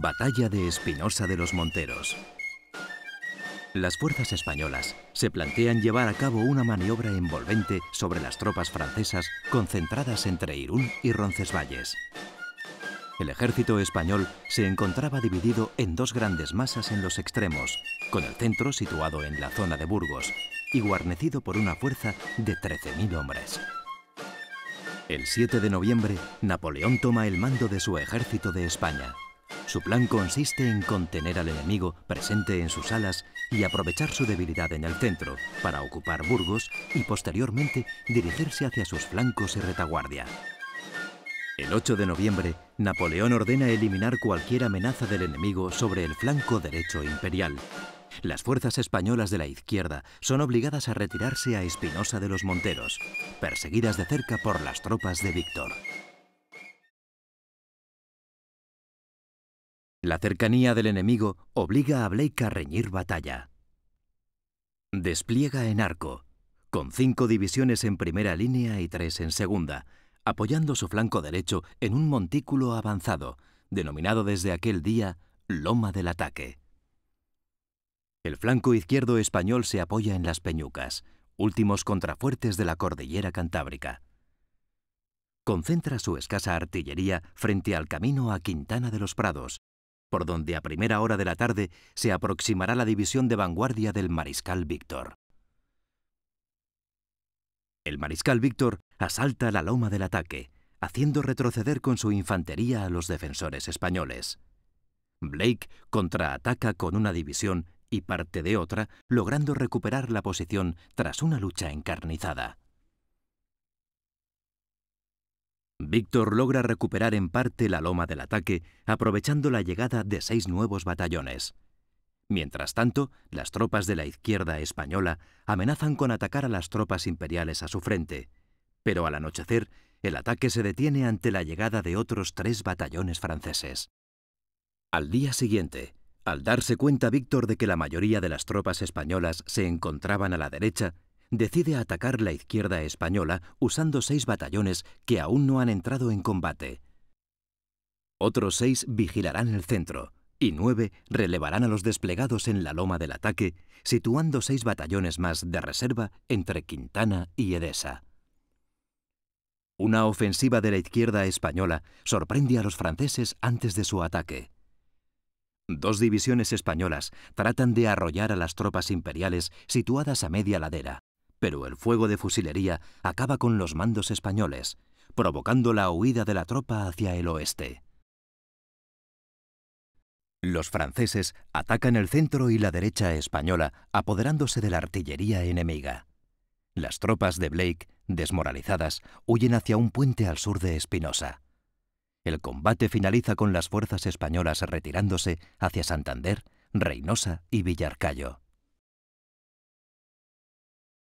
Batalla de Espinosa de los Monteros. Las fuerzas españolas se plantean llevar a cabo una maniobra envolvente sobre las tropas francesas concentradas entre Irún y Roncesvalles. El ejército español se encontraba dividido en dos grandes masas en los extremos, con el centro situado en la zona de Burgos y guarnecido por una fuerza de 13.000 hombres. El 7 de noviembre, Napoleón toma el mando de su ejército de España su plan consiste en contener al enemigo presente en sus alas y aprovechar su debilidad en el centro para ocupar Burgos y posteriormente dirigirse hacia sus flancos y retaguardia. El 8 de noviembre, Napoleón ordena eliminar cualquier amenaza del enemigo sobre el flanco derecho imperial. Las fuerzas españolas de la izquierda son obligadas a retirarse a Espinosa de los Monteros, perseguidas de cerca por las tropas de Víctor. La cercanía del enemigo obliga a Blake a reñir batalla. Despliega en arco, con cinco divisiones en primera línea y tres en segunda, apoyando su flanco derecho en un montículo avanzado, denominado desde aquel día Loma del Ataque. El flanco izquierdo español se apoya en las Peñucas, últimos contrafuertes de la cordillera cantábrica. Concentra su escasa artillería frente al camino a Quintana de los Prados, por donde a primera hora de la tarde se aproximará la división de vanguardia del mariscal Víctor. El mariscal Víctor asalta la loma del ataque, haciendo retroceder con su infantería a los defensores españoles. Blake contraataca con una división y parte de otra, logrando recuperar la posición tras una lucha encarnizada. Víctor logra recuperar en parte la loma del ataque, aprovechando la llegada de seis nuevos batallones. Mientras tanto, las tropas de la izquierda española amenazan con atacar a las tropas imperiales a su frente, pero al anochecer, el ataque se detiene ante la llegada de otros tres batallones franceses. Al día siguiente, al darse cuenta Víctor de que la mayoría de las tropas españolas se encontraban a la derecha, decide atacar la izquierda española usando seis batallones que aún no han entrado en combate. Otros seis vigilarán el centro y nueve relevarán a los desplegados en la loma del ataque, situando seis batallones más de reserva entre Quintana y Edesa. Una ofensiva de la izquierda española sorprende a los franceses antes de su ataque. Dos divisiones españolas tratan de arrollar a las tropas imperiales situadas a media ladera pero el fuego de fusilería acaba con los mandos españoles, provocando la huida de la tropa hacia el oeste. Los franceses atacan el centro y la derecha española, apoderándose de la artillería enemiga. Las tropas de Blake, desmoralizadas, huyen hacia un puente al sur de Espinosa. El combate finaliza con las fuerzas españolas retirándose hacia Santander, Reynosa y Villarcayo.